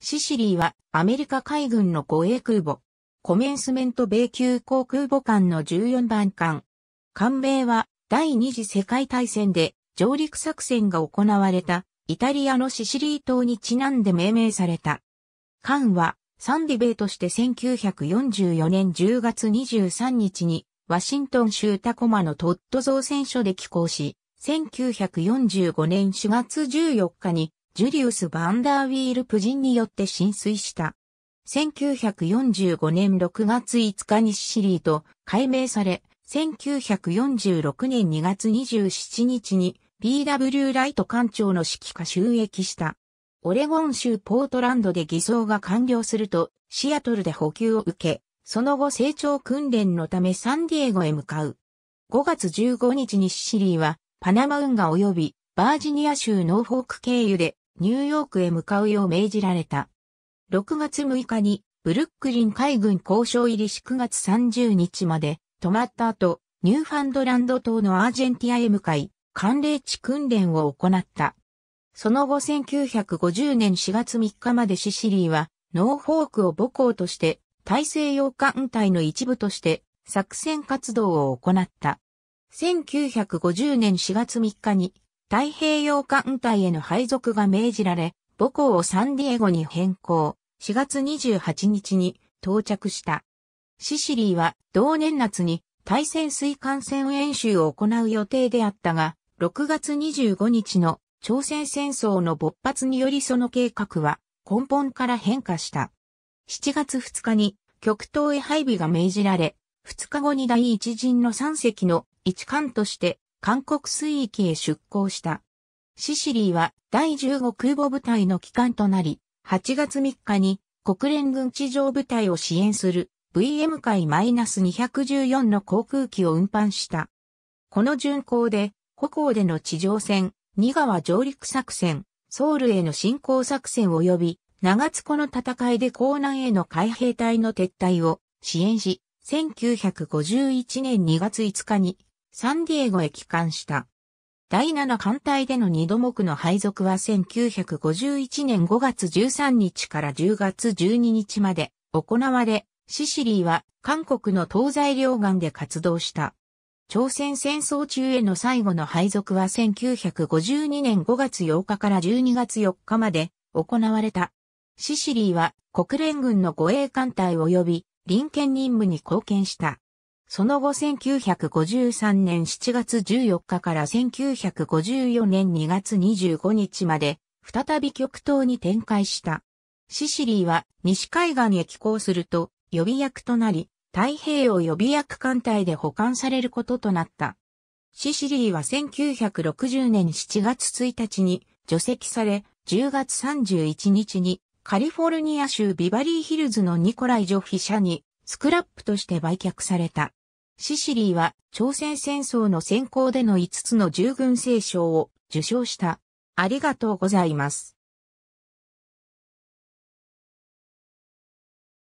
シシリーはアメリカ海軍の護衛空母。コメンスメント米級航空母艦の14番艦。艦名は第二次世界大戦で上陸作戦が行われたイタリアのシシリー島にちなんで命名された。艦はサンディベイとして1944年10月23日にワシントン州タコマのトット造船所で寄港し、1945年4月14日にジュリウス・バンダーウィールプ人によって浸水した。1945年6月5日にシリーと改名され、1946年2月27日に BW ライト艦長の指揮下収益した。オレゴン州ポートランドで偽装が完了すると、シアトルで補給を受け、その後成長訓練のためサンディエゴへ向かう。5月15日にシシリーは、パナマ運河及びバージニア州ノーフォーク経由でニューヨークへ向かうよう命じられた。6月6日にブルックリン海軍交渉入りし9月30日まで止まった後、ニューファンドランド島のアージェンティアへ向かい、寒冷地訓練を行った。その後1950年4月3日までシシリーは、ノーフォークを母校として、大西洋艦隊の一部として、作戦活動を行った。1950年4月3日に、太平洋艦隊への配属が命じられ、母校をサンディエゴに変更、4月28日に到着した。シシリーは同年夏に対潜水艦船演習を行う予定であったが、6月25日の朝鮮戦争の勃発によりその計画は根本から変化した。7月2日に極東へ配備が命じられ、2日後に第一陣の3隻の一艦として韓国水域へ出港した。シシリーは第15空母部隊の機関となり、8月3日に国連軍地上部隊を支援する VM 海 -214 の航空機を運搬した。この巡航で、歩行での地上戦、二川上陸作戦、ソウルへの侵攻作戦及び、長津湖の戦いで港南への海兵隊の撤退を支援し、1951年2月5日にサンディエゴへ帰還した。第七艦隊での二度目の配属は1951年5月13日から10月12日まで行われ、シシリーは韓国の東西両岸で活動した。朝鮮戦争中への最後の配属は1952年5月8日から12月4日まで行われた。シシリーは国連軍の護衛艦隊及び臨検任務に貢献した。その後1953年7月14日から1954年2月25日まで、再び極東に展開した。シシリーは西海岸へ寄港すると予備役となり、太平洋予備役艦隊で保管されることとなった。シシリーは1960年7月1日に除籍され、10月31日にカリフォルニア州ビバリーヒルズのニコライ・ジョフィ社にスクラップとして売却された。シシリーは朝鮮戦争の先行での5つの従軍聖章を受賞した。ありがとうございます。